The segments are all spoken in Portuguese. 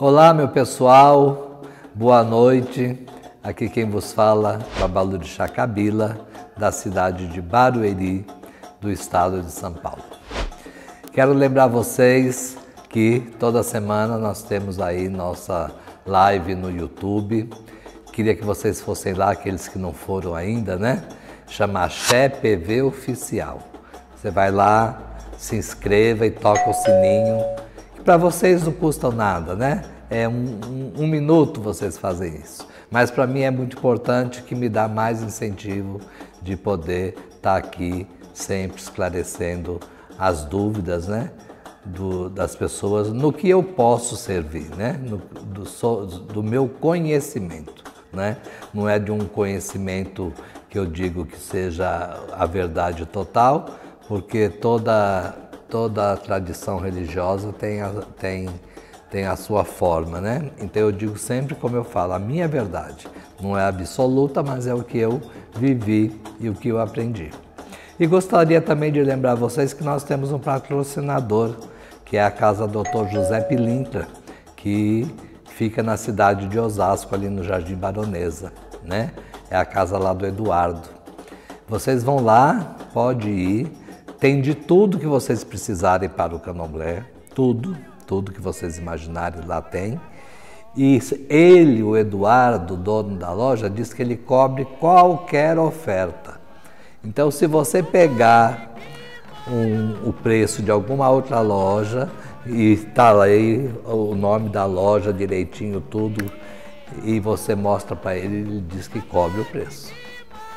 Olá, meu pessoal, boa noite. Aqui quem vos fala, é Babalu de Chacabila, da cidade de Barueri, do estado de São Paulo. Quero lembrar vocês que toda semana nós temos aí nossa live no YouTube. Queria que vocês fossem lá, aqueles que não foram ainda, né? Chama Axé PV Oficial. Você vai lá, se inscreva e toca o sininho para vocês não custa nada, né? É um, um, um minuto vocês fazem isso. Mas para mim é muito importante que me dá mais incentivo de poder estar tá aqui sempre esclarecendo as dúvidas, né? Do, das pessoas no que eu posso servir, né? No, do, so, do meu conhecimento, né? Não é de um conhecimento que eu digo que seja a verdade total, porque toda toda tradição religiosa tem a, tem, tem a sua forma, né? Então eu digo sempre como eu falo, a minha é verdade não é absoluta, mas é o que eu vivi e o que eu aprendi. E gostaria também de lembrar vocês que nós temos um patrocinador, que é a Casa Doutor José Pilintra, que fica na cidade de Osasco, ali no Jardim Baronesa, né? É a casa lá do Eduardo. Vocês vão lá, pode ir, tem de tudo que vocês precisarem para o candomblé, tudo, tudo que vocês imaginarem lá tem. E ele, o Eduardo, dono da loja, diz que ele cobre qualquer oferta. Então, se você pegar um, o preço de alguma outra loja e está lá aí o nome da loja direitinho, tudo, e você mostra para ele, ele diz que cobre o preço.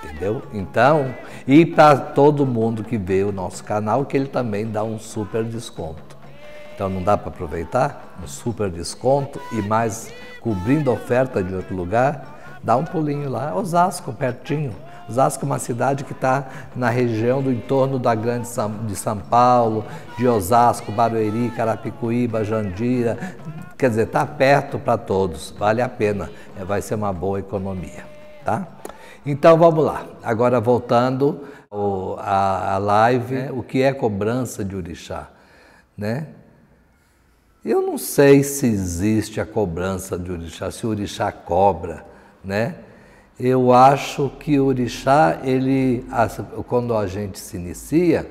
Entendeu? Então, e para todo mundo que vê o nosso canal, que ele também dá um super desconto. Então não dá para aproveitar? Um super desconto e mais cobrindo oferta de outro lugar, dá um pulinho lá. Osasco, pertinho. Osasco é uma cidade que está na região do entorno da Grande São, de São Paulo, de Osasco, Barueri, Carapicuíba, Jandira. Quer dizer, está perto para todos, vale a pena, é, vai ser uma boa economia, tá? Então vamos lá. Agora voltando à, à live, né? o que é cobrança de orixá, né? Eu não sei se existe a cobrança de orixá, se o orixá cobra, né? Eu acho que o orixá, ele, quando a gente se inicia,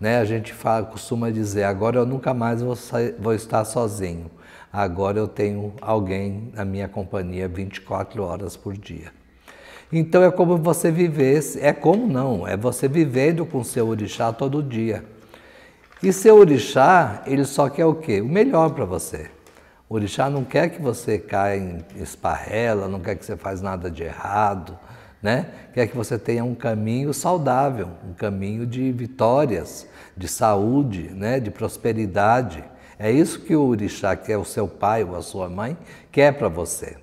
né, a gente fala, costuma dizer, agora eu nunca mais vou, sair, vou estar sozinho. Agora eu tenho alguém na minha companhia 24 horas por dia. Então é como você vivesse, é como não, é você vivendo com seu orixá todo dia. E seu orixá, ele só quer o quê? O melhor para você. O orixá não quer que você caia em esparrela, não quer que você faça nada de errado, né? Quer que você tenha um caminho saudável, um caminho de vitórias, de saúde, né? De prosperidade. É isso que o orixá, que é o seu pai ou a sua mãe, quer para você.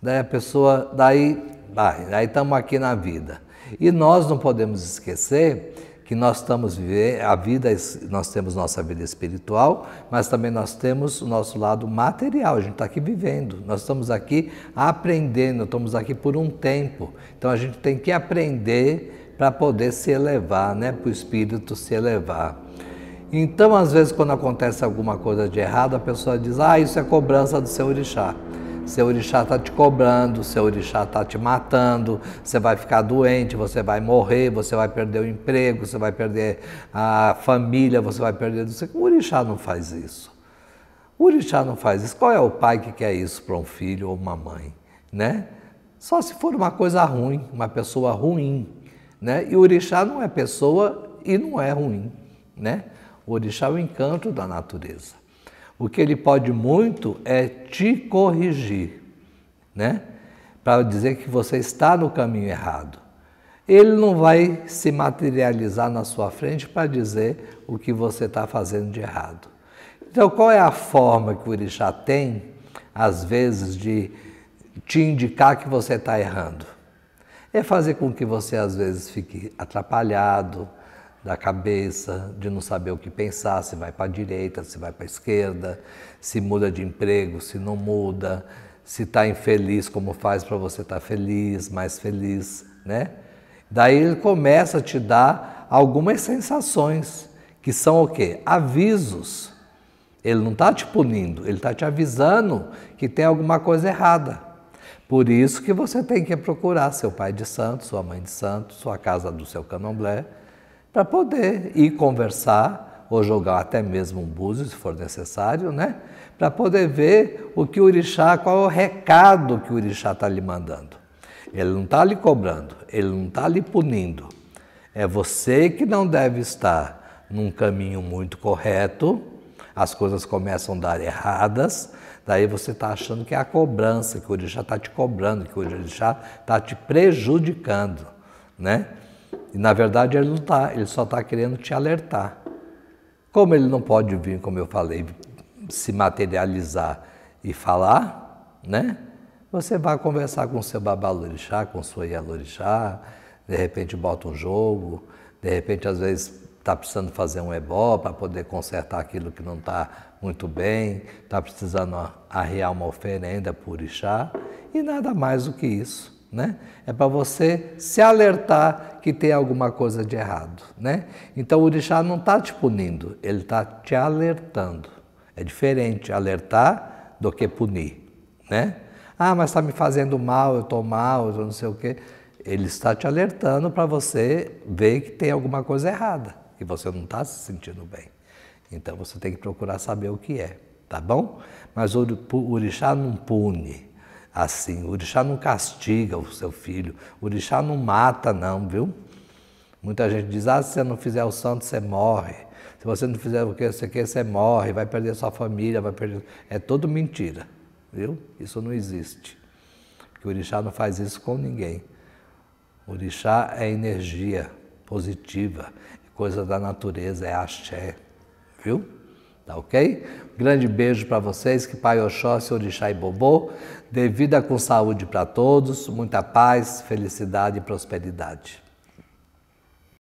Daí a pessoa, daí vai, aí estamos aqui na vida. E nós não podemos esquecer que nós estamos vivendo a vida, nós temos nossa vida espiritual, mas também nós temos o nosso lado material, a gente está aqui vivendo, nós estamos aqui aprendendo, estamos aqui por um tempo. Então a gente tem que aprender para poder se elevar, né? para o espírito se elevar. Então, às vezes, quando acontece alguma coisa de errado, a pessoa diz: Ah, isso é cobrança do seu orixá seu orixá está te cobrando, seu orixá está te matando, você vai ficar doente, você vai morrer, você vai perder o emprego, você vai perder a família, você vai perder. O orixá não faz isso. O orixá não faz isso. Qual é o pai que quer isso para um filho ou uma mãe, né? Só se for uma coisa ruim, uma pessoa ruim, né? E o orixá não é pessoa e não é ruim, né? O orixá é o encanto da natureza. O que ele pode muito é te corrigir, né? Para dizer que você está no caminho errado. Ele não vai se materializar na sua frente para dizer o que você está fazendo de errado. Então, qual é a forma que o Orixá tem, às vezes, de te indicar que você está errando? É fazer com que você, às vezes, fique atrapalhado, da cabeça, de não saber o que pensar, se vai para a direita, se vai para a esquerda, se muda de emprego, se não muda, se está infeliz, como faz para você estar tá feliz, mais feliz, né? Daí ele começa a te dar algumas sensações, que são o quê? Avisos. Ele não está te punindo, ele está te avisando que tem alguma coisa errada. Por isso que você tem que procurar seu pai de santo, sua mãe de santo, sua casa do seu candomblé, para poder ir conversar ou jogar até mesmo um búzio, se for necessário, né? Para poder ver o que o orixá, qual é o recado que o orixá está lhe mandando. Ele não está lhe cobrando, ele não está lhe punindo. É você que não deve estar num caminho muito correto, as coisas começam a dar erradas, daí você está achando que é a cobrança, que o orixá está te cobrando, que o orixá está te prejudicando, né? E na verdade ele não está, ele só está querendo te alertar. Como ele não pode vir, como eu falei, se materializar e falar, né? Você vai conversar com o seu babalorixá, com sua ialorixá, de repente bota um jogo, de repente às vezes está precisando fazer um ebó para poder consertar aquilo que não está muito bem, está precisando arrear uma oferenda por Ixá, e nada mais do que isso. Né? É para você se alertar que tem alguma coisa de errado, né? Então o orixá não está te punindo, ele está te alertando. É diferente alertar do que punir, né? Ah, mas está me fazendo mal, eu estou mal, eu não sei o quê. Ele está te alertando para você ver que tem alguma coisa errada, e você não está se sentindo bem. Então você tem que procurar saber o que é, tá bom? Mas o orixá não pune, assim. O orixá não castiga o seu filho, o orixá não mata, não, viu? Muita gente diz: ah, se você não fizer o santo, você morre. Se você não fizer o que você quer, você morre, vai perder sua família, vai perder. É tudo mentira, viu? Isso não existe. Porque o orixá não faz isso com ninguém. O orixá é energia positiva, é coisa da natureza, é axé, viu? Tá ok? Grande beijo para vocês, que Pai Oxóssi, Orixá e Bobô dê vida com saúde para todos, muita paz, felicidade e prosperidade.